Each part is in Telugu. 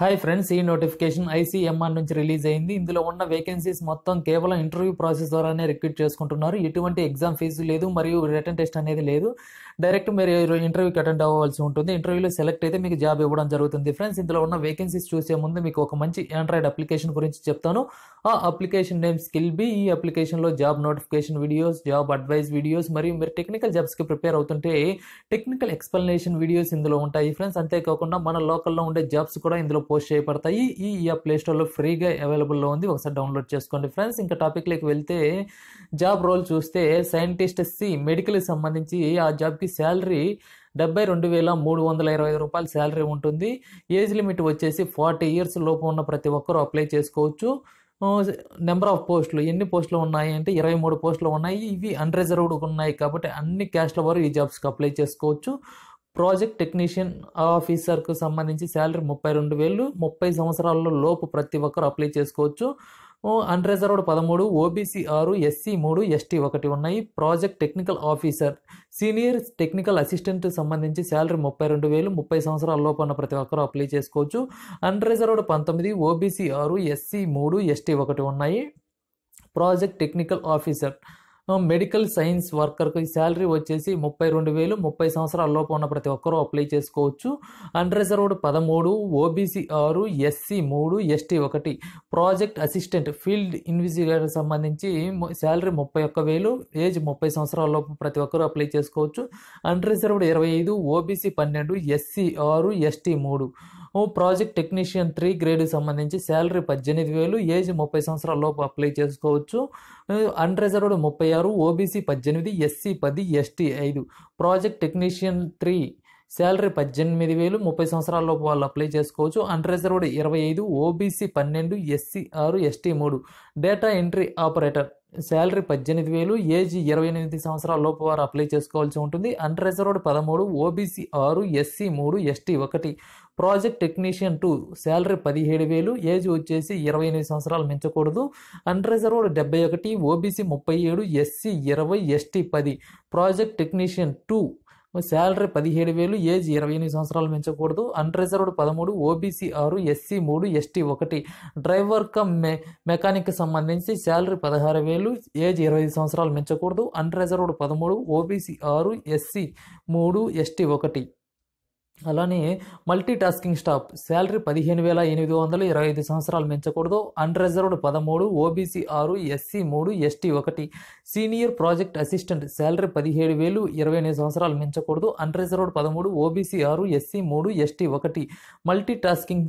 హాయ్ ఫ్రెండ్స్ ఈ నోటిఫికేషన్ ఐసీఎంఆర్ నుంచి రిలీజ్ అయింది ఇందులో ఉన్న వేకెన్సీస్ మొత్తం కేవలం ఇంటర్వ్యూ ప్రాసెస్ ద్వారానే రిక్రూట్ చేసుకుంటున్నారు ఎటువంటి ఎగ్జామ్ ఫీజు లేదు మరియు రిటర్న్ టెస్ట్ అనేది లేదు డైరెక్ట్ మీరు ఇంటర్వ్యూకి అటెండ్ అవ్వాల్సి ఉంటుంది ఇంటర్వ్యూలో సెలెక్ట్ అయితే మీకు జాబ్ ఇవ్వడం జరుగుతుంది ఫ్రెండ్స్ ఇందులో ఉన్న వేకెన్సీస్ చూసే ముందు మీకు ఒక మంచి ఆండ్రాయిడ్ అప్లికేషన్ గురించి చెప్తాను ఆ అప్లికేషన్ నేమ్ స్కిల్ బి ఈ అప్లికేషన్లో job notification videos job advice videos మరియు మీరు టెక్నికల్ జాబ్స్కి ప్రిపేర్ అవుతుంటే టెక్నికల్ ఎక్స్ప్లెనేషన్ వీడియోస్ ఇందులో ఉంటాయి ఫ్రెండ్స్ అంతేకాకుండా మన లోకల్లో ఉండే జాబ్స్ కూడా ఇందులో పోస్ట్ చేయబడతాయి ఈ ఇయా ప్లే స్టోర్లో ఫ్రీగా అవైలబుల్లో ఉంది ఒకసారి డౌన్లోడ్ చేసుకోండి ఫ్రెండ్స్ ఇంకా టాపిక్లోకి వెళ్తే జాబ్ రోల్ చూస్తే సైంటిస్ట్ సి మెడికల్కి సంబంధించి ఆ జాబ్కి శాలరీ డెబ్బై రెండు వేల మూడు వందల ఇరవై ఐదు రూపాయల శాలరీ ఉంటుంది ఏజ్ లిమిట్ వచ్చేసి ఫార్టీ ఇయర్స్ లోపు ఉన్న ప్రతి ఒక్కరూ అప్లై చేసుకోవచ్చు నెంబర్ ఆఫ్ పోస్టులు ఎన్ని పోస్టులు ఉన్నాయి అంటే ఇరవై మూడు పోస్టులు ఉన్నాయి ఇవి అన్రిజర్వ్డ్ ఉన్నాయి కాబట్టి అన్ని క్యాస్ట్ల వారు ఈ జాబ్స్కి అప్లై చేసుకోవచ్చు ప్రాజెక్ట్ టెక్నీషియన్ ఆఫీసర్కు సంబంధించి శాలరీ ముప్పై రెండు వేలు ముప్పై సంవత్సరాల్లో లోపు ప్రతి ఒక్కరు అప్లై చేసుకోవచ్చు అన్రిజర్వ్డ్ పదమూడు ఓబీసీ ఆరు ఎస్సీ మూడు ఎస్టీ ఒకటి ఉన్నాయి project technical officer senior technical assistant సంబంధించి శాలరీ ముప్పై రెండు వేలు ముప్పై సంవత్సరాల లోపు ఉన్న ప్రతి ఒక్కరు అప్లై చేసుకోవచ్చు అన్రిజర్వ్డ్ పంతొమ్మిది ఓబీసీ ఆరు ఎస్సీ మూడు ఎస్టీ ఒకటి ఉన్నాయి project technical officer medical science వర్కర్కి శాలరీ వచ్చేసి ముప్పై రెండు వేలు ముప్పై సంవత్సరాల లోపు ఉన్న ప్రతి ఒక్కరూ అప్లై చేసుకోవచ్చు అన్రిజర్వ్డ్ పదమూడు ఓబీసీ ఆరు ఎస్సీ మూడు ఎస్టీ ఒకటి ప్రాజెక్ట్ అసిస్టెంట్ ఫీల్డ్ ఇన్వెస్టిగేటర్ సంబంధించి శాలరీ ముప్పై ఒక్క వేలు ఏజ్ ముప్పై సంవత్సరాల లోపు ప్రతి ఒక్కరూ అప్లై చేసుకోవచ్చు అన్రిజర్వ్డ్ ఇరవై ఐదు ఓబీసీ పన్నెండు ఎస్సీ ఆరు ఎస్టీ మూడు ప్రాజెక్ట్ టెక్నీషియన్ త్రీ గ్రేడ్కి సంబంధించి శాలరీ పద్దెనిమిది వేలు ఏజ్ ముప్పై సంవత్సరాల లోపు అప్లై చేసుకోవచ్చు అన్రిజర్వ్డ్ ముప్పై ఆరు ఓబీసీ పద్దెనిమిది ఎస్సీ పది ఎస్టీ ఐదు ప్రాజెక్ట్ టెక్నీషియన్ త్రీ శాలరీ పద్దెనిమిది వేలు ముప్పై సంవత్సరాల లోపు వాళ్ళు అప్లై చేసుకోవచ్చు అన్రిజర్వ్డ్ ఇరవై ఐదు ఓబీసీ పన్నెండు ఎస్సీ ఆరు ఎస్టీ మూడు డేటా ఎంట్రీ ఆపరేటర్ శాలరీ పద్దెనిమిది వేలు ఏజ్ ఇరవై ఎనిమిది సంవత్సరాల లోపు వారు అప్లై చేసుకోవాల్సి ఉంటుంది అన్ రిజర్వ్డ్ పదమూడు ఓబీసీ ఆరు ఎస్సీ మూడు ఎస్టీ ఒకటి ప్రాజెక్ట్ టెక్నీషియన్ టూ శాలరీ పదిహేడు వేలు ఏజ్ వచ్చేసి ఇరవై ఎనిమిది సంవత్సరాలు మించకూడదు రిజర్వ్డ్ డెబ్బై ఒకటి ఓబీసీ ముప్పై ఏడు ఎస్సీ ఇరవై ఎస్టీ పది ప్రాజెక్ట్ టెక్నీషియన్ టూ శాలరీ పదిహేడు వేలు ఏజ్ ఇరవై ఎనిమిది సంవత్సరాలు మించకూడదు అన్రిజర్వ్డ్ పదమూడు ఓబీసీ ఆరు ఎస్సీ మూడు ఎస్టీ ఒకటి డ్రైవర్ కమ్ మె మెకానిక్ సంబంధించి శాలరీ పదహారు వేలు ఏజ్ ఇరవై సంవత్సరాలు మించకూడదు అన్రిజర్వ్డ్ పదమూడు ఓబీసీ ఆరు ఎస్సీ మూడు ఎస్టీ ఒకటి అలానే మల్టీ టాస్కింగ్ స్టాఫ్ శాలరీ పదిహేను వేల ఎనిమిది వందల ఇరవై ఐదు సంవత్సరాలు మించకూడదు అన్రిజర్వ్డ్ పదమూడు ఓబీసీ ఆరు ఎస్సీ మూడు ఎస్టీ ఒకటి సీనియర్ ప్రాజెక్ట్ అసిస్టెంట్ శాలరీ పదిహేడు వేలు ఇరవై ఎనిమిది సంవత్సరాలు మించకూడదు అన్రిజర్వ్డ్ పదమూడు ఓబీసీ ఆరు ఎస్సీ మూడు ఎస్టీ ఒకటి మల్టీ టాస్కింగ్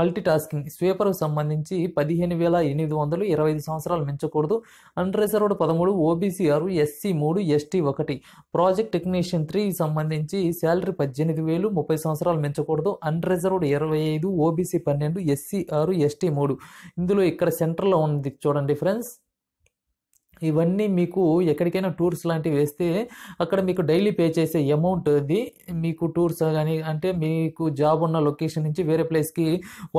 మల్టీ టాస్కింగ్ స్వీపర్కు సంబంధించి పదిహేను వేల ఎనిమిది వందలు ఇరవై ఐదు సంవత్సరాలు మించకూడదు అన్రిజర్వ్డ్ పదమూడు ఓబీసీ ఆరు ఎస్సీ మూడు ఎస్టీ ఒకటి ప్రాజెక్ట్ టెక్నీషియన్ త్రీ సంబంధించి శాలరీ పద్దెనిమిది వేలు ముప్పై సంవత్సరాలు పెంచకూడదు అన్రిజర్వ్డ్ ఇరవై ఐదు ఓబీసీ పన్నెండు ఎస్సీ ఆరు ఎస్టీ మూడు ఇందులో ఇక్కడ సెంటర్లో ఉంది చూడండి ఫ్రెండ్స్ ఇవన్నీ మీకు ఎక్కడికైనా టూర్స్ లాంటివి వేస్తే అక్కడ మీకు డైలీ పే చేసే అమౌంట్ అది మీకు టూర్స్ కానీ అంటే మీకు జాబ్ ఉన్న లొకేషన్ నుంచి వేరే ప్లేస్కి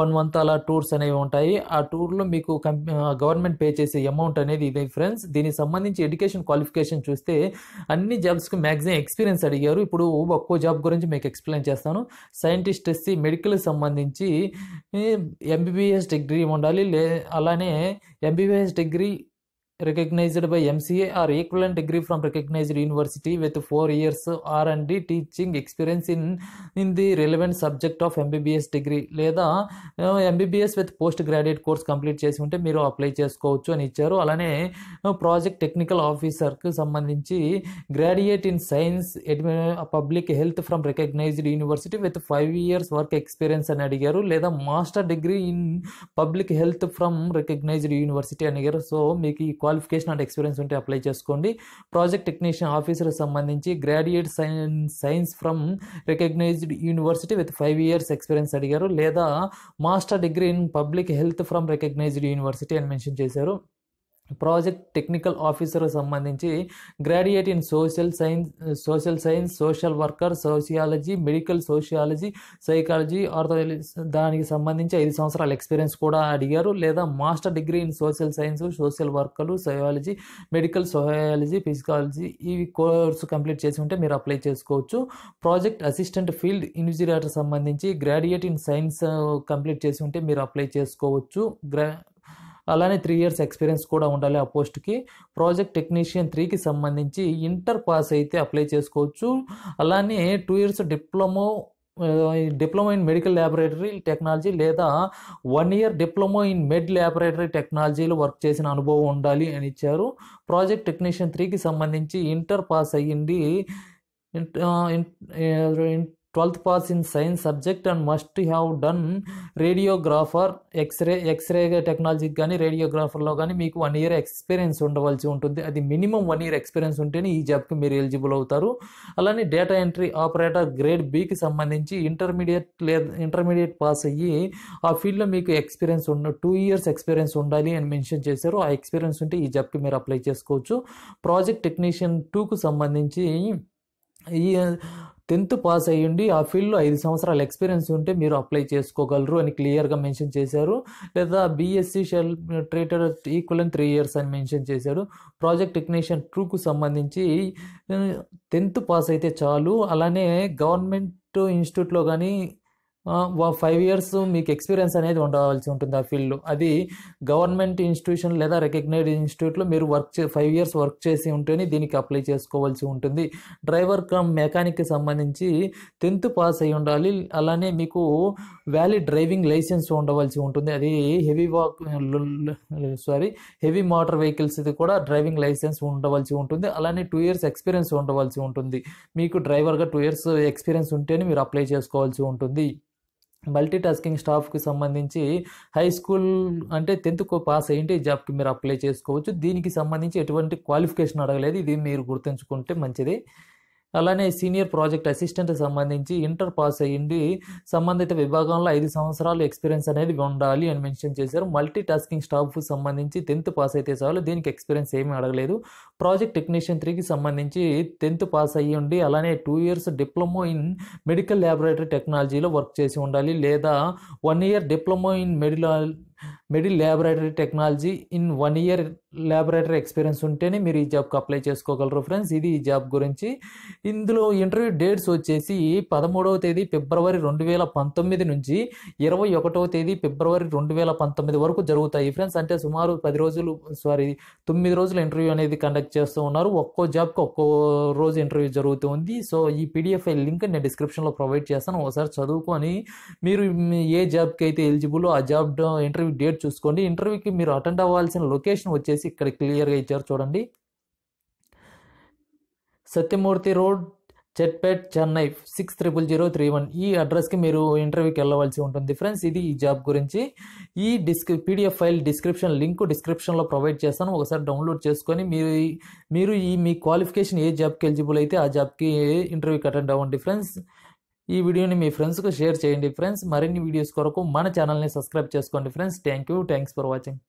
వన్ మంత్ అలా టూర్స్ అనేవి ఉంటాయి ఆ టూర్లో మీకు గవర్నమెంట్ పే చేసే అమౌంట్ అనేది ఇది ఫ్రెండ్స్ దీనికి సంబంధించి ఎడ్యుకేషన్ క్వాలిఫికేషన్ చూస్తే అన్ని జాబ్స్కి మ్యాక్సిమం ఎక్స్పీరియన్స్ అడిగారు ఇప్పుడు ఒక్కో జాబ్ గురించి మీకు ఎక్స్ప్లెయిన్ చేస్తాను సైంటిస్ట్ ఎస్సి మెడికల్కి సంబంధించి ఎంబీబీఎస్ డిగ్రీ ఉండాలి లే అలానే MBBS degree recognised MCA or MCA degree from recognised university with four years R and D teaching experience in in the relevant subject of MBBS degree లేదా MBBS with post graduate course complete చేసి ఉంటే మీరు అప్లై చేసుకోవచ్చు అని ఇచ్చారు అలానే ప్రాజెక్ట్ టెక్నికల్ ఆఫీసర్కి సంబంధించి graduate in science public health from recognised university with five years work experience అని అడిగారు లేదా master degree in public health from recognised university అని అడిగారు సో మీకు ఈ క్వాలిఫికేషన్ అండ్ ఎక్స్పీరియన్స్ ఉంటే అప్లై చేసుకోండి ప్రాజెక్ట్ టెక్నీషియన్ ఆఫీసర్ సంబంధించి graduate science from recognised university with five years experience అడిగారు లేదా master degree in public health from recognised university అని మెన్షన్ చేశారు ప్రాజెక్ట్ టెక్నికల్ ఆఫీసర్కు సంబంధించి graduate in social science social science social worker sociology medical sociology psychology ఆర్థో దానికి సంబంధించి ఐదు సంవత్సరాల ఎక్స్పీరియన్స్ కూడా అడిగారు లేదా master degree in social science social వర్కర్లు సయాలజీ మెడికల్ సోయాలజీ ఫిజికాలజీ ఇవి కోర్సు కంప్లీట్ చేసి ఉంటే మీరు అప్లై చేసుకోవచ్చు ప్రాజెక్ట్ అసిస్టెంట్ ఫీల్డ్ ఇన్విజిరేటర్ సంబంధించి గ్రాడ్యుయేట్ ఇన్ సైన్స్ కంప్లీట్ చేసి ఉంటే మీరు అప్లై చేసుకోవచ్చు గ్రా అలానే త్రీ ఇయర్స్ ఎక్స్పీరియన్స్ కూడా ఉండాలి ఆ పోస్ట్కి ప్రాజెక్ట్ టెక్నీషియన్ త్రీకి సంబంధించి ఇంటర్ పాస్ అయితే అప్లై చేసుకోవచ్చు అలానే two years diploma diploma in medical laboratory technology లేదా one year diploma in med laboratory టెక్నాలజీలో వర్క్ చేసిన అనుభవం ఉండాలి అని ఇచ్చారు ప్రాజెక్ట్ టెక్నీషియన్ త్రీకి సంబంధించి ఇంటర్ పాస్ అయ్యింది twelfth pass in science subject and must have done radiographer x-ray x-ray టెక్నాలజీకి కానీ రేడియోగ్రాఫర్లో కానీ మీకు వన్ ఇయర్ ఎక్స్పీరియన్స్ ఉండవలసి ఉంటుంది అది మినిమం వన్ ఇయర్ ఎక్స్పీరియన్స్ ఉంటేనే ఈ జాబ్కి మీరు ఎలిజిబుల్ అవుతారు అలానే డేటా ఎంట్రీ ఆపరేటర్ గ్రేడ్ బికి సంబంధించి ఇంటర్మీడియట్ లేదా ఇంటర్మీడియట్ పాస్ అయ్యి ఆ ఫీల్డ్లో మీకు ఎక్స్పీరియన్స్ ఉన్న టూ ఇయర్స్ ఎక్స్పీరియన్స్ ఉండాలి అని మెన్షన్ చేశారు ఆ ఎక్స్పీరియన్స్ ఉంటే ఈ జాబ్కి మీరు అప్లై చేసుకోవచ్చు ప్రాజెక్ట్ టెక్నీషియన్ టూకు సంబంధించి ఈ టెన్త్ పాస్ అయ్యండి ఆ ఫీల్డ్లో ఐదు సంవత్సరాల ఎక్స్పీరియన్స్ ఉంటే మీరు అప్లై చేసుకోగలరు అని క్లియర్గా మెన్షన్ చేశారు లేదా బీఎస్సీ షెల్ ట్రేటర్ ఈక్వల్ అండ్ త్రీ ఇయర్స్ అని మెన్షన్ చేశారు ప్రాజెక్ట్ టెక్నీషియన్ ట్రూకు సంబంధించి టెన్త్ పాస్ అయితే చాలు అలానే గవర్నమెంట్ ఇన్స్టిట్యూట్లో కానీ ఫైవ్ ఇయర్స్ మీకు ఎక్స్పీరియన్స్ అనేది ఉండవలసి ఉంటుంది ఆ ఫీల్డ్లో అది గవర్నమెంట్ ఇన్స్టిట్యూషన్ లేదా రికగ్నైజ్డ్ ఇన్స్టిట్యూట్లో మీరు వర్క్ చే ఫైవ్ ఇయర్స్ వర్క్ చేసి ఉంటేనే దీనికి అప్లై చేసుకోవాల్సి ఉంటుంది డ్రైవర్ కమ్ మెకానిక్కి సంబంధించి టెన్త్ పాస్ అయి ఉండాలి అలానే మీకు వ్యాలిడ్ డ్రైవింగ్ లైసెన్స్ ఉండవలసి ఉంటుంది అది హెవీ వాక్ సారీ హెవీ మోటార్ వెహికల్స్ కూడా డ్రైవింగ్ లైసెన్స్ ఉండవలసి ఉంటుంది అలానే టూ ఇయర్స్ ఎక్స్పీరియన్స్ ఉండవలసి ఉంటుంది మీకు డ్రైవర్గా టూ ఇయర్స్ ఎక్స్పీరియన్స్ ఉంటేనే మీరు అప్లై చేసుకోవాల్సి ఉంటుంది మల్టీ టాస్కింగ్ స్టాఫ్కి సంబంధించి హై స్కూల్ అంటే టెన్త్ పాస్ అయ్యింటే ఈ జాబ్కి మీరు అప్లై చేసుకోవచ్చు దీనికి సంబంధించి ఎటువంటి క్వాలిఫికేషన్ అడగలేదు ఇది మీరు గుర్తుంచుకుంటే మంచిది అలానే సీనియర్ ప్రాజెక్ట్ అసిస్టెంట్కి సంబంధించి ఇంటర్ పాస్ అయ్యింది సంబంధిత విభాగంలో ఐదు సంవత్సరాలు ఎక్స్పీరియన్స్ అనేది ఉండాలి అని మెన్షన్ చేశారు మల్టీ టాస్కింగ్ స్టాఫ్ సంబంధించి టెన్త్ పాస్ అయితే చాలు దీనికి ఎక్స్పీరియన్స్ ఏమీ అడగలేదు ప్రాజెక్ట్ టెక్నీషియన్ త్రీకి సంబంధించి టెన్త్ పాస్ అయ్యి ఉండి అలానే two years diploma in medical laboratory టెక్నాలజీలో వర్క్ చేసి ఉండాలి లేదా వన్ ఇయర్ డిప్లొమో ఇన్ మెడిలా middle laboratory technology in one year laboratory experience ఉంటేనే మీరు ఈ జాబ్కి అప్లై చేసుకోగలరు ఫ్రెండ్స్ ఇది ఈ జాబ్ గురించి ఇందులో ఇంటర్వ్యూ డేట్స్ వచ్చేసి పదమూడవ తేదీ ఫిబ్రవరి రెండు వేల పంతొమ్మిది నుంచి ఇరవై ఒకటవ తేదీ ఫిబ్రవరి రెండు వేల పంతొమ్మిది వరకు జరుగుతాయి ఫ్రెండ్స్ అంటే సుమారు పది రోజులు సారీ తొమ్మిది రోజులు ఇంటర్వ్యూ అనేది కండక్ట్ చేస్తూ ఉన్నారు ఒక్కో జాబ్కి ఒక్కో రోజు ఇంటర్వ్యూ జరుగుతుంది సో ఈ పీడిఎఫ్ లింక్ నేను డిస్క్రిప్షన్లో ప్రొవైడ్ చేస్తాను ఒకసారి చదువుకొని మీరు ఏ జాబ్కి అయితే ఎలిజిబుల్ ఆ జాబ్ ఇంటర్వ్యూ డేట్ చూసుకోండి ఇంటర్వ్యూకి మీరు అటెండ్ అవ్వాల్సిన లొకేషన్ వచ్చేసి ఇక్కడ క్లియర్గా ఇచ్చారు చూడండి Satyamurthy road Chetpet Chennai six triple zero three one ఈ అడ్రస్కి మీరు ఇంటర్వ్యూకి వెళ్ళవలసి ఉంటుంది ఫ్రెండ్స్ ఇది ఈ జాబ్ గురించి ఈ డిస్క్రి పీడిఎఫ్ ఫైల్ డిస్క్రిప్షన్ లింక్ డిస్క్రిప్షన్లో ప్రొవైడ్ చేస్తాను ఒకసారి డౌన్లోడ్ చేసుకొని మీరు మీరు ఈ మీ క్వాలిఫికేషన్ ఏ జాబ్కి ఎలిజిబుల్ అయితే ఆ జాబ్కి ఇంటర్వ్యూకి అటెండ్ అవ్వండి ఫ్రెండ్స్ ఈ వీడియోని మీ ఫ్రెండ్స్కు షేర్ చేయండి ఫ్రెండ్స్ మరిన్ని వీడియోస్ కొరకు మన ఛానల్ని సబ్స్క్రైబ్ చేసుకోండి friends thank you thanks for watching